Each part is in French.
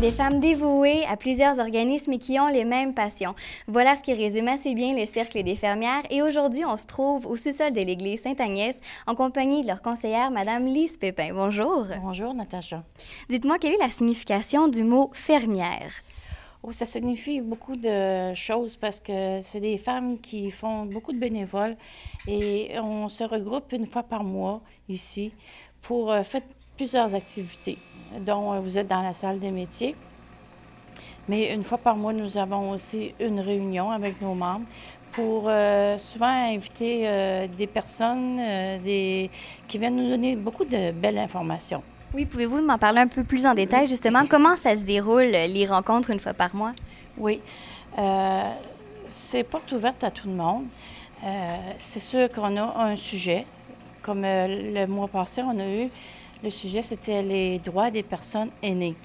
Des femmes dévouées à plusieurs organismes et qui ont les mêmes passions. Voilà ce qui résume assez bien le Cercle des fermières. Et aujourd'hui, on se trouve au sous-sol de l'église Sainte-Agnès en compagnie de leur conseillère, Madame Lise Pépin. Bonjour. Bonjour, Natacha. Dites-moi, quelle est la signification du mot fermière? Oh, ça signifie beaucoup de choses parce que c'est des femmes qui font beaucoup de bénévoles et on se regroupe une fois par mois ici pour euh, faire plusieurs activités, dont euh, vous êtes dans la salle des métiers. Mais une fois par mois, nous avons aussi une réunion avec nos membres pour euh, souvent inviter euh, des personnes des... qui viennent nous donner beaucoup de belles informations. Oui, pouvez-vous m'en parler un peu plus en détail, justement? Comment ça se déroule, les rencontres une fois par mois? Oui. c'est porte ouverte à tout le monde. c'est sûr qu'on a un sujet. Comme le mois passé, on a eu le sujet, c'était les droits des personnes aînées.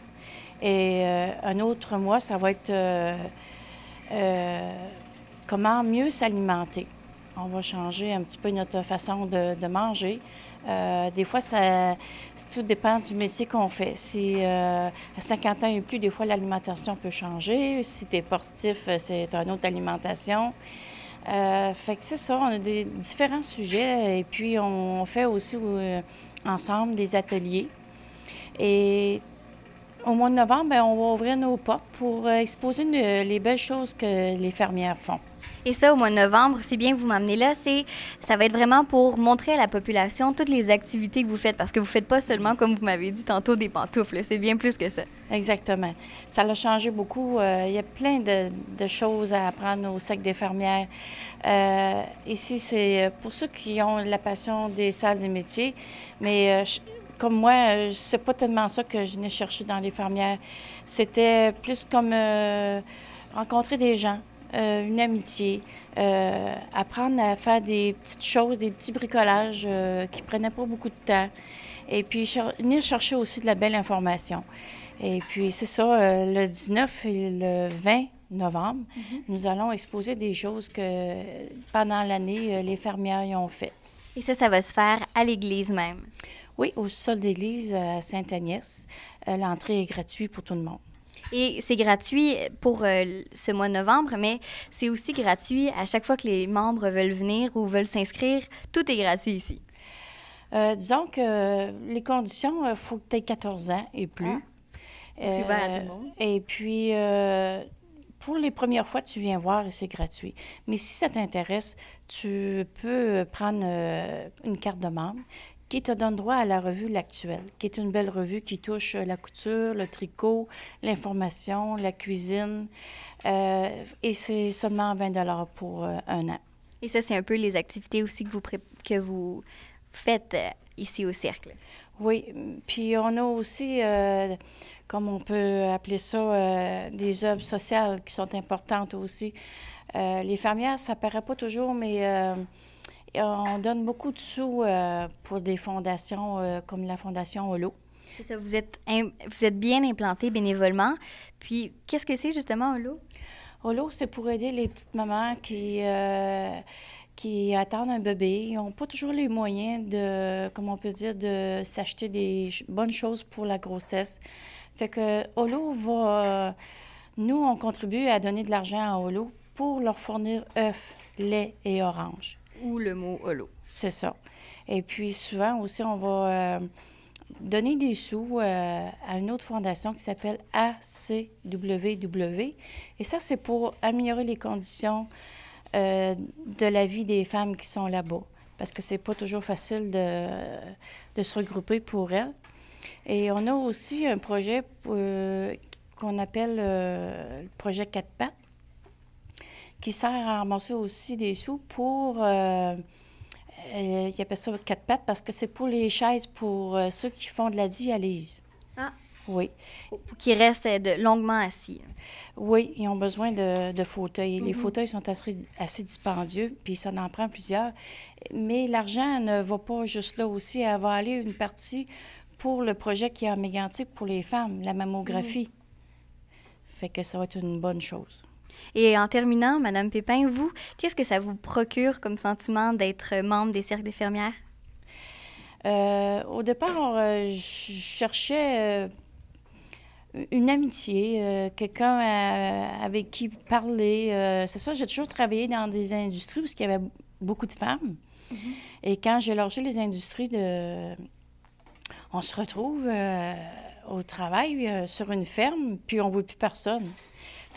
Et euh, un autre mois, ça va être euh, euh, comment mieux s'alimenter. On va changer un petit peu notre façon de, manger. des fois, ça, tout dépend du métier qu'on fait. Si à 50 ans et plus, des fois, l'alimentation peut changer. Si tu es sportif, c'est une autre alimentation. fait que c'est ça, on a des différents sujets. Et puis, on fait aussi ensemble des ateliers. Et au mois de novembre, ben, on va ouvrir nos portes pour euh, exposer euh, les belles choses que les fermières font. Et ça, au mois de novembre, si bien que vous m'amenez là, c'est, ça va être vraiment pour montrer à la population toutes les activités que vous faites, parce que vous ne faites pas seulement, comme vous m'avez dit tantôt, des pantoufles, c'est bien plus que ça. Exactement. Ça l'a changé beaucoup. Euh, il y a plein de, choses à apprendre au sac des fermières. ici, c'est pour ceux qui ont la passion des salles de métier. mais comme moi, euh, c'est pas tellement ça que je venais chercher dans les fermières. C'était plus comme euh, rencontrer des gens, euh, une amitié, apprendre à faire des petites choses, des petits bricolages qui prenaient pas beaucoup de temps. Et puis venir chercher aussi de la belle information. Et puis c'est ça, le 19 et le 20 novembre, mhm. nous allons exposer des choses que pendant l'année, les fermières y ont fait. Et ça, ça va se faire à l'église même. Oui, au sol d'église euh, à Sainte-Agnès. Euh, l'entrée est gratuite pour tout le monde. Et c'est gratuit pour euh, ce mois de novembre, mais c'est aussi gratuit à chaque fois que les membres veulent venir ou veulent s'inscrire. Tout est gratuit ici. Euh, disons que les conditions, il faut que tu aies 14 ans et plus. Ah. C'est vrai à tout le monde. Et puis, pour les premières fois, tu viens voir et c'est gratuit. Mais si ça t'intéresse, tu peux prendre une carte de membre et te donne droit à la revue L'Actuelle, qui est une belle revue qui touche euh, la couture, le tricot, l'information, la cuisine. Euh, et c'est seulement 20 pour euh, un an. Et ça, c'est un peu les activités aussi que vous, que vous faites ici au Cercle. Oui, puis on a aussi, comme on peut appeler ça, des œuvres sociales qui sont importantes aussi. les fermières, ça paraît pas toujours, mais on donne beaucoup de sous euh, pour des fondations euh, comme la Fondation Holo. C'est ça, vous êtes, bien implanté bénévolement. Puis, qu'est-ce que c'est justement Holo? Holo, c'est pour aider les petites mamans qui, euh, qui attendent un bébé. Ils n'ont pas toujours les moyens de, comment on peut dire, de s'acheter des bonnes choses pour la grossesse. Fait que Holo va... Nous, on contribue à donner de l'argent à Holo pour leur fournir œufs, lait et oranges ou le mot holo. C'est ça. Et puis souvent aussi, on va euh, donner des sous euh, à une autre fondation qui s'appelle ACWW. Et ça, c'est pour améliorer les conditions euh, de la vie des femmes qui sont là-bas, parce que c'est pas toujours facile de, de, se regrouper pour elles. Et on a aussi un projet qu'on appelle le projet 4 pattes qui sert à ramasser aussi des sous pour. Euh, euh, il ça quatre pattes parce que c'est pour les chaises pour euh, ceux qui font de la dialyse. Ah. Oui. Pour qu'ils restent euh, longuement assis. Hein. Oui, ils ont besoin de, de fauteuils. Les mhm. fauteuils sont assez, assez, dispendieux, puis ça en prend plusieurs. Mais l'argent ne va pas juste là aussi. Elle va aller une partie pour le projet qui est en mégantique pour les femmes, la mammographie. Mhm. Fait que ça va être une bonne chose. Et en terminant, Madame Pépin, vous, qu'est-ce que ça vous procure comme sentiment d'être membre des cercles des fermières? Euh, au départ, euh, je cherchais euh, une amitié, quelqu'un avec qui parler. c'est ça, j'ai toujours travaillé dans des industries où il y avait beaucoup de femmes. Mm-hmm. Et quand j'ai lâché les industries, de... on se retrouve au travail sur une ferme, puis on ne voit plus personne.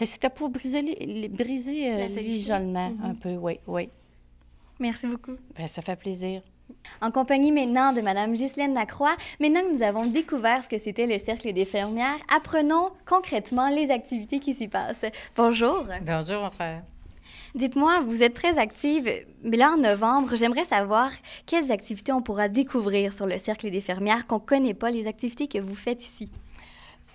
C'était pour briser euh, l'isolement mm-hmm. un peu, oui, oui. Merci beaucoup. Ben, ça fait plaisir. En compagnie maintenant de Mme Ghislaine Lacroix, maintenant que nous avons découvert ce que c'était le Cercle des fermières, apprenons concrètement les activités qui s'y passent. Bonjour. Bonjour, mon frère. Dites-moi, vous êtes très active, mais là, en novembre, j'aimerais savoir quelles activités on pourra découvrir sur le Cercle des fermières qu'on ne connaît pas, les activités que vous faites ici.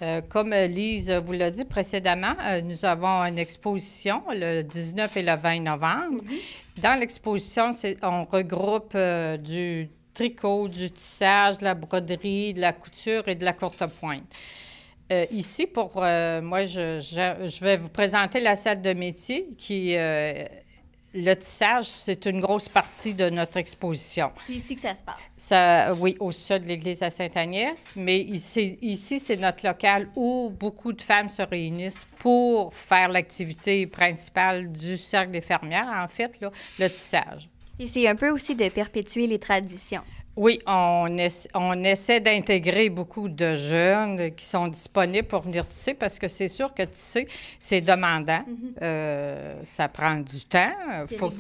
Euh, comme euh, Lise vous l'a dit précédemment, euh, nous avons une exposition le 19 et le 20 novembre. Mhm. Dans l'exposition, on regroupe du tricot, du tissage, de la broderie, de la couture et de la courte pointe. ici, pour moi, je, vais vous présenter la salle de métier qui est le tissage, c'est une grosse partie de notre exposition. C'est ici que ça se passe. Ça, oui, au sud de l'église à Sainte-Agnès, mais ici, ici c'est notre local où beaucoup de femmes se réunissent pour faire l'activité principale du cercle des fermières, en fait, là, le tissage. Et c'est un peu aussi de perpétuer les traditions. Oui, on, on essaie d'intégrer beaucoup de jeunes qui sont disponibles pour venir tisser parce que c'est sûr que tisser, c'est demandant. Mhm. Euh, ça prend du temps. Faut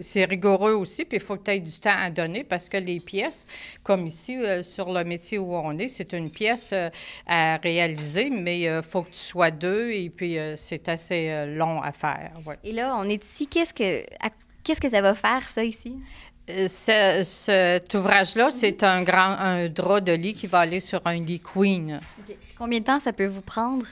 C'est rigoureux aussi, puis il faut que tu aies du temps à donner parce que les pièces, comme ici, euh, sur le métier où on est, c'est une pièce euh, à réaliser, mais il faut que tu sois deux et puis c'est assez long à faire. Et là, on est ici. Qu'est-ce que. Qu'est-ce que ça va faire, ça, ici? cet ouvrage-là, mhm. c'est un grand un drap de lit qui va aller sur un lit queen. Combien de temps ça peut vous prendre?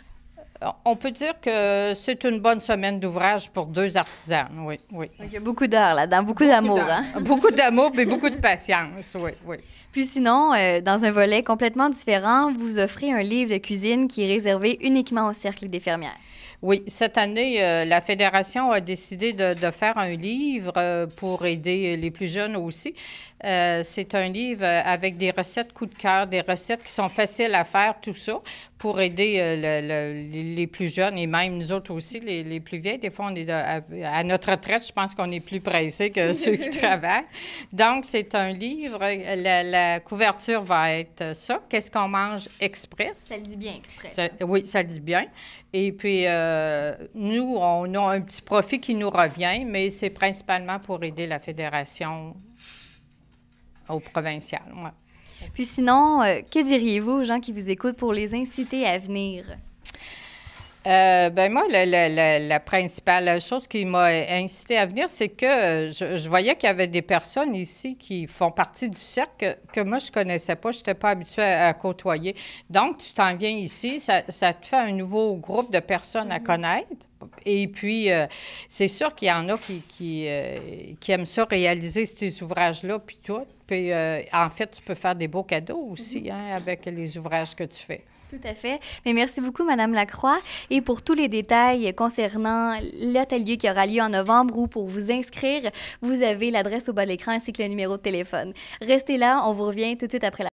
Euh, on peut dire que c'est une bonne semaine d'ouvrage pour deux artisans, oui. oui. Donc, il y a beaucoup d'heures là dans beaucoup, d'amour. Hein? beaucoup d'amour, mais beaucoup de patience, oui. oui. Puis sinon, euh, dans un volet complètement différent, vous offrez un livre de cuisine qui est réservé uniquement au Cercle des fermières. Oui, cette année, euh, la Fédération a décidé de, faire un livre euh, pour aider les plus jeunes aussi. Euh, c'est un livre euh, avec des recettes coup de cœur, des recettes qui sont faciles à faire, tout ça, pour aider euh, les plus jeunes et même nous autres aussi, les, plus vieilles. Des fois, on est à, notre retraite, je pense qu'on est plus pressé que ceux qui travaillent. Donc, c'est un livre. La, couverture va être ça. Qu'est-ce qu'on mange express? Ça le dit bien, express. Hein? oui, ça le dit bien. Et puis, nous, on a un petit profit qui nous revient, mais c'est principalement pour aider la fédération au provincial. Puis sinon, euh, que diriez-vous aux gens qui vous écoutent pour les inciter à venir? Euh, ben moi, la principale chose qui m'a incité à venir, c'est que euh, je, voyais qu'il y avait des personnes ici qui font partie du cercle que, moi, je connaissais pas, je n'étais pas habituée à, côtoyer. Donc, tu t'en viens ici, ça, te fait un nouveau groupe de personnes à mhm. connaître. Et puis, euh, c'est sûr qu'il y en a qui, qui, euh, qui aiment ça, réaliser ces ouvrages-là, puis tout. Puis, euh, en fait, tu peux faire des beaux cadeaux aussi mhm. hein, avec les ouvrages que tu fais. Tout à fait. Mais merci beaucoup, Madame Lacroix. Et pour tous les détails concernant l'atelier qui aura lieu en novembre ou pour vous inscrire, vous avez l'adresse au bas de l'écran ainsi que le numéro de téléphone. Restez là, on vous revient tout de suite après la.